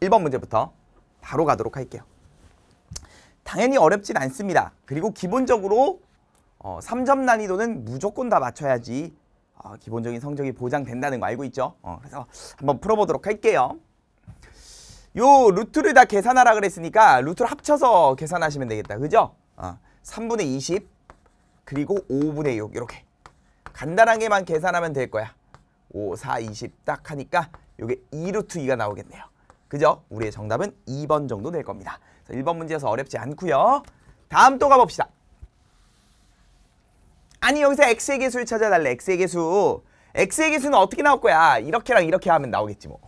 1번 문제부터 바로 가도록 할게요. 당연히 어렵진 않습니다. 그리고 기본적으로 어, 3점 난이도는 무조건 다 맞춰야지 어, 기본적인 성적이 보장된다는 거 알고 있죠? 어, 그래서 한번 풀어보도록 할게요. 요 루트를 다 계산하라 그랬으니까 루트를 합쳐서 계산하시면 되겠다. 그죠? 어, 3분의 20 그리고 5분의 6 이렇게 간단하게만 계산하면 될 거야. 5, 4, 20 딱 하니까 요게 2루트 2가 나오겠네요. 그죠? 우리의 정답은 2번 정도 될 겁니다. 그래서 1번 문제에서 어렵지 않고요. 다음 또 가봅시다. 아니 여기서 x의 개수를 찾아달래. x의 개수. x의 개수는 어떻게 나올 거야? 이렇게랑 이렇게 하면 나오겠지 뭐.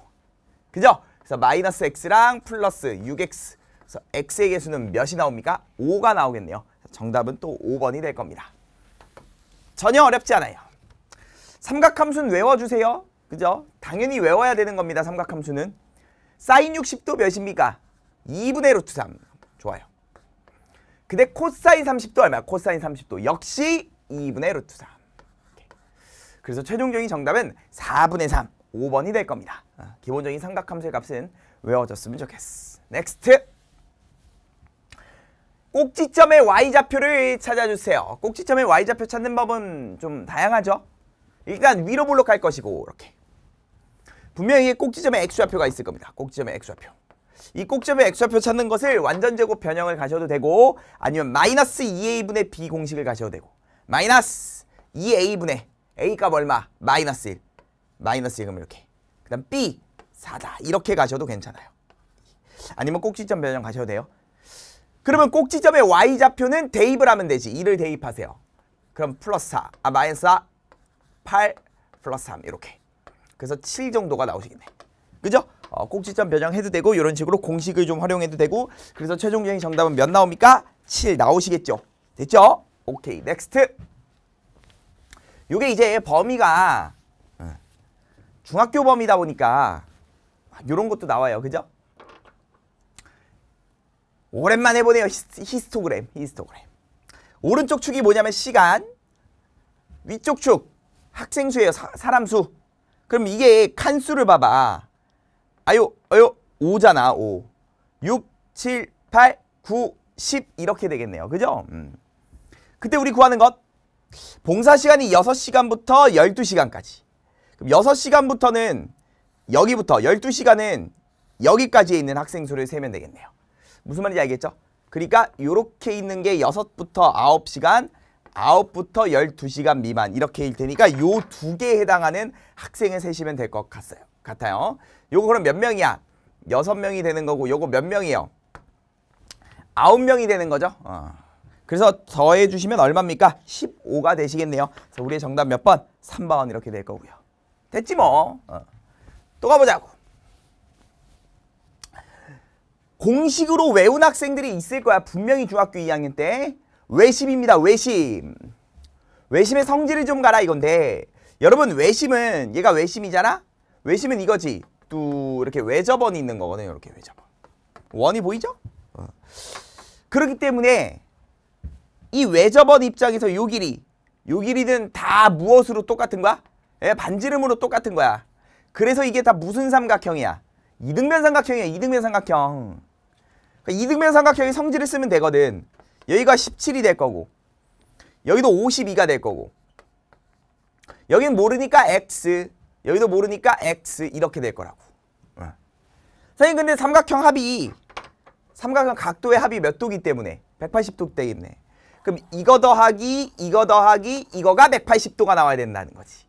그죠? 그래서 마이너스 x랑 플러스 6x. 그래서 x의 개수는 몇이 나옵니까? 5가 나오겠네요. 정답은 또 5번이 될 겁니다. 전혀 어렵지 않아요. 삼각함수는 외워주세요. 그죠? 당연히 외워야 되는 겁니다. 삼각함수는. 사인 60도 몇입니까? 2분의 루트 3. 좋아요. 근데 코사인 30도 얼마야? 코사인 30도 역시 2분의 루트 3. 그래서 최종적인 정답은 4분의 3, 5번이 될 겁니다. 아, 기본적인 삼각함수의 값은 외워졌으면 좋겠어. 넥스트! 꼭지점의 y좌표를 찾아주세요. 꼭지점의 y좌표 찾는 법은 좀 다양하죠? 일단 위로 볼록할 것이고 이렇게 분명히 꼭지점에 x좌표가 있을 겁니다. 꼭지점에 x좌표. 이 꼭지점의 x좌표 찾는 것을 완전제곱 변형을 가셔도 되고 아니면 마이너스 2a분의 b 공식을 가셔도 되고 마이너스 2a분의 a값 얼마? 마이너스 1 마이너스 1 그럼 이렇게 그 다음 b 4다 이렇게 가셔도 괜찮아요 아니면 꼭지점 변형 가셔도 돼요 그러면 꼭지점의 y좌표는 대입을 하면 되지 2를 대입하세요 그럼 플러스 4, 아 마이너스 4, 8 플러스 3 이렇게 그래서 7 정도가 나오시겠네. 그죠? 어, 꼭지점 변형해도 되고 이런 식으로 공식을 좀 활용해도 되고 그래서 최종적인 정답은 몇 나옵니까? 7 나오시겠죠? 됐죠? 오케이, 넥스트. 요게 이제 범위가 예, 중학교 범위다 보니까 이런 것도 나와요. 그죠? 오랜만에 보네요. 히스토그램, 히스토그램. 오른쪽 축이 뭐냐면 시간, 위쪽 축, 학생 수예요. 사, 사람 수. 그럼 이게 칸수를 봐봐. 아유, 아유, 5잖아, 5. 6, 7, 8, 9, 10 이렇게 되겠네요. 그죠? 음. 그때 우리 구하는 것. 봉사 시간이 6시간부터 12시간까지. 그럼 6시간부터는 여기부터 12시간은 여기까지에 있는 학생 수를 세면 되겠네요. 무슨 말인지 알겠죠? 그러니까 이렇게 있는 게 6부터 9시간, 9부터 12시간 미만 이렇게 일 테니까 요 두 개에 해당하는 학생을 세시면 될 것 같아요. 같아요. 요거 그럼 몇 명이야? 6명이 되는 거고 요거 몇명이요 9명이 되는 거죠. 어. 그래서 더해 주시면 얼마입니까? 15가 되시겠네요. 그래서 우리의 정답 몇 번? 3번 이렇게 될 거고요. 됐지 뭐. 어. 또 가보자고. 공식으로 외운 학생들이 있을 거야. 분명히 중학교 2학년 때. 외심입니다. 외심. 외심의 성질을 좀 가라 이건데 여러분 외심은 얘가 외심이잖아? 외심은 이거지. 또 이렇게 외접원이 있는 거거든요. 이렇게 외접원. 원이 보이죠? 어. 그렇기 때문에 이 외접원 입장에서 요 길이 요 길이는 다 무엇으로 똑같은 거야? 예, 반지름으로 똑같은 거야. 그래서 이게 다 무슨 삼각형이야? 이등변 삼각형이야. 이등변 삼각형. 그러니까 이등변 삼각형의 성질을 쓰면 되거든. 여기가 17이 될 거고 여기도 52가 될 거고 여긴 모르니까 x 여기도 모르니까 x 이렇게 될 거라고 어. 선생님 근데 삼각형 합이 삼각형 각도의 합이 몇 도기 때문에 180도 때문에 그럼 이거 더하기 이거 더하기 이거가 180도가 나와야 된다는 거지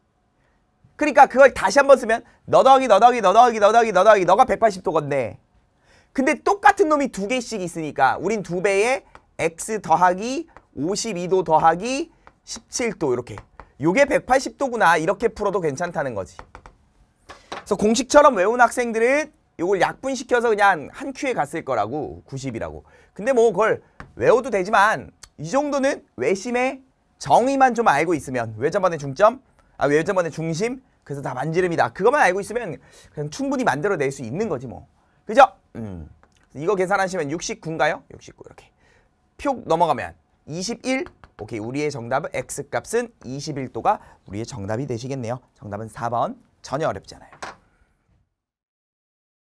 그러니까 그걸 다시 한번 쓰면 너 더하기 너 더하기 너 더하기 너 더하기 너 더하기 너가 180도 건데 근데 똑같은 놈이 두 개씩 있으니까 우린 두 배의 x 더하기 52도 더하기 17도 이렇게 요게 180도구나 이렇게 풀어도 괜찮다는 거지 그래서 공식처럼 외운 학생들은 요걸 약분시켜서 그냥 한 큐에 갔을 거라고 90이라고 근데 뭐 그걸 외워도 되지만 이 정도는 외심의 정의만 좀 알고 있으면 외전반의 중점 아 외전반의 중심 그래서 다 만지름이다 그것만 알고 있으면 그냥 충분히 만들어낼 수 있는 거지 뭐 그죠? 음. 이거 계산하시면 69인가요? 69 이렇게 표 넘어가면 21. 오케이, 우리의 정답은 X값은 21도가 우리의 정답이 되시겠네요. 정답은 4번. 전혀 어렵지 않아요.